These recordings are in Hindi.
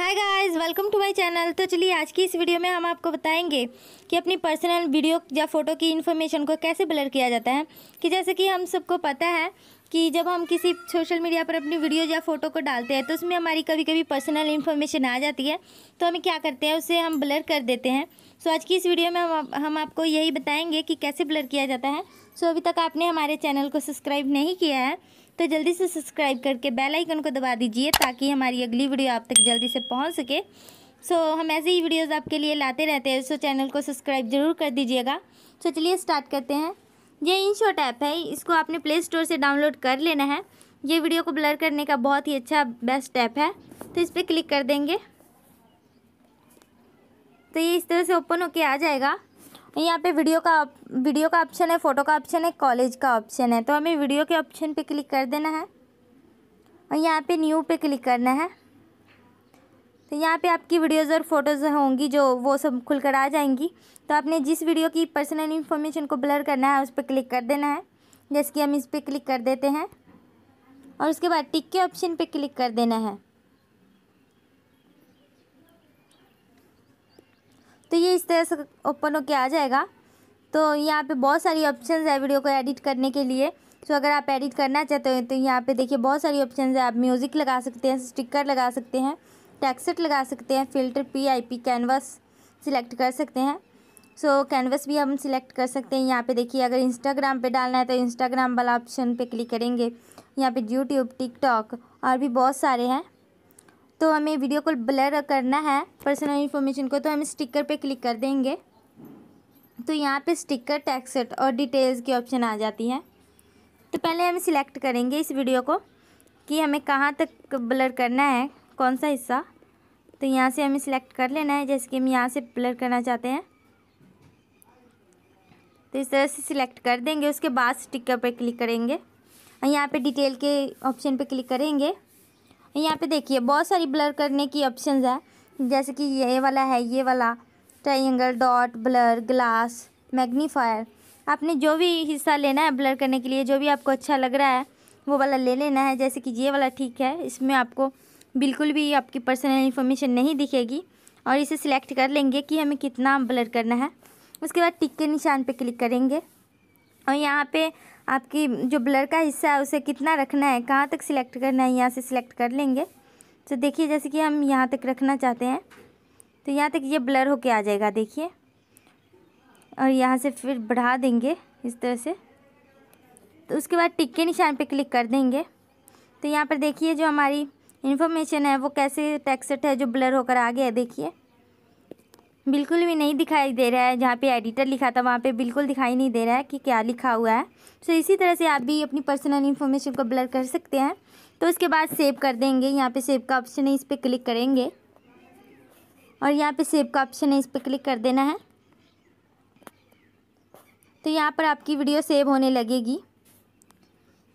hi guys welcome to my channel तो चलिए आज की इस वीडियो में हम आपको बताएंगे कि अपनी पर्सनल वीडियो या फ़ोटो की इन्फॉर्मेशन को कैसे ब्लर किया जाता है कि जैसे कि हम सबको पता है कि जब हम किसी सोशल मीडिया पर अपनी वीडियो या फ़ोटो को डालते हैं तो उसमें हमारी कभी कभी पर्सनल इन्फॉर्मेशन आ जाती है तो हमें क्या करते हैं उसे हम ब्लर कर देते हैं सो आज की इस वीडियो में हम हम आपको यही बताएंगे कि कैसे ब्लर किया जाता है सो अभी तक आपने हमारे चैनल को सब्सक्राइब नहीं किया है तो जल्दी से सब्सक्राइब करके बेल आइकन को दबा दीजिए ताकि हमारी अगली वीडियो आप तक जल्दी से पहुँच सके सो so, हम ऐसे ही वीडियोज़ आपके लिए लाते रहते हैं सो so, चैनल को सब्सक्राइब जरूर कर दीजिएगा सो so, चलिए स्टार्ट करते हैं ये इनशॉट ऐप है इसको आपने प्ले स्टोर से डाउनलोड कर लेना है ये वीडियो को ब्लर करने का बहुत ही अच्छा बेस्ट ऐप है तो इस पर क्लिक कर देंगे तो ये इस तरह से ओपन होके आ जाएगा यहाँ पे वीडियो का वीडियो का ऑप्शन है फ़ोटो का ऑप्शन है कॉलेज का ऑप्शन है तो हमें वीडियो के ऑप्शन पे क्लिक कर देना है और यहाँ पे न्यू पे क्लिक करना है तो यहाँ पे आपकी वीडियोज़ और फोटोज़ होंगी जो वो सब खुलकर आ जाएंगी तो आपने जिस वीडियो की पर्सनल इन्फॉर्मेशन को ब्लर करना है उस पर क्लिक कर देना है जैसे कि हम इस पर क्लिक कर देते हैं और उसके बाद टिक के ऑप्शन पर क्लिक कर देना है तो ये इस तरह से ओपन होके आ जाएगा तो यहाँ पे बहुत सारी ऑप्शंस है वीडियो को एडिट करने के लिए सो अगर आप एडिट करना चाहते हो तो यहाँ पे देखिए बहुत सारी ऑप्शंस है आप म्यूज़िक लगा सकते हैं स्टिकर लगा सकते हैं टैक्सट लगा सकते हैं filter P I P canvas select कर सकते हैं सो so, कैनवस भी हम सिलेक्ट कर सकते हैं यहाँ पे देखिए अगर इंस्टाग्राम पे डालना है तो इंस्टाग्राम वाला ऑप्शन पे क्लिक करेंगे यहाँ पे यूट्यूब टिकटॉक और भी बहुत सारे हैं तो हमें वीडियो को ब्लर करना है पर्सनल इन्फॉर्मेशन को तो हम स्टिकर पे क्लिक कर देंगे तो यहाँ पे स्टिकर टैक्सेट और डिटेल्स की ऑप्शन आ जाती है तो पहले हम सिलेक्ट करेंगे इस वीडियो को कि हमें कहाँ तक ब्लर करना है कौन सा हिस्सा तो यहाँ से हमें सिलेक्ट कर लेना है जैसे कि हम यहाँ से ब्लर करना चाहते हैं तो इस तरह से सिलेक्ट कर देंगे उसके बाद स्टिकर पर क्लिक करेंगे और यहाँ पे डिटेल के ऑप्शन पे क्लिक करेंगे यहाँ पे देखिए बहुत सारी ब्लर करने की ऑप्शन है जैसे कि ये वाला है ये वाला triangle dot blur glass magnifier आपने जो भी हिस्सा लेना है ब्लर करने के लिए जो भी आपको अच्छा लग रहा है वो वाला ले लेना है जैसे कि ये वाला ठीक है इसमें आपको बिल्कुल भी आपकी पर्सनल इन्फॉर्मेशन नहीं दिखेगी और इसे सिलेक्ट कर लेंगे कि हमें कितना ब्लर करना है उसके बाद टिक के निशान पर क्लिक करेंगे और यहाँ पे आपकी जो ब्लर का हिस्सा है उसे कितना रखना है कहाँ तक सिलेक्ट करना है यहाँ से सिलेक्ट कर लेंगे तो देखिए जैसे कि हम यहाँ तक रखना चाहते हैं तो यहाँ तक ये ब्लर होके आ जाएगा देखिए और यहाँ से फिर बढ़ा देंगे इस तरह से तो उसके बाद टिक के निशान पे क्लिक कर देंगे तो यहाँ पर देखिए जो हमारी इन्फॉर्मेशन है वो कैसे टैक्सेट है जो ब्लर होकर आ गया है देखिए बिल्कुल भी नहीं दिखाई दे रहा है जहाँ पे एडिटर लिखा था वहाँ पे बिल्कुल दिखाई नहीं दे रहा है कि क्या लिखा हुआ है सो इसी तरह से आप भी अपनी पर्सनल इन्फॉर्मेशन को ब्लर कर सकते हैं तो उसके बाद सेव कर देंगे यहाँ पे सेव का ऑप्शन है इस पर क्लिक करेंगे और यहाँ पे सेव का ऑप्शन है इस पर क्लिक कर देना है तो यहाँ पर आपकी वीडियो सेव होने लगेगी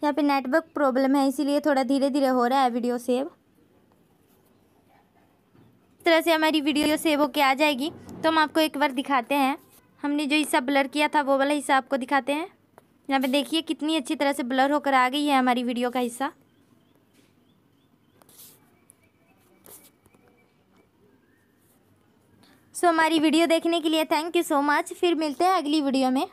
यहाँ पे नेटवर्क प्रॉब्लम है इसीलिए थोड़ा धीरे धीरे हो रहा है वीडियो सेव तरह से हमारी वीडियो सेव होके आ जाएगी तो हम आपको एक बार दिखाते हैं हमने जो हिस्सा ब्लर किया था वो वाला हिस्सा आपको दिखाते हैं यहाँ पे देखिए कितनी अच्छी तरह से ब्लर होकर आ गई है हमारी वीडियो का हिस्सा सो so, हमारी वीडियो देखने के लिए थैंक यू सो मच फिर मिलते हैं अगली वीडियो में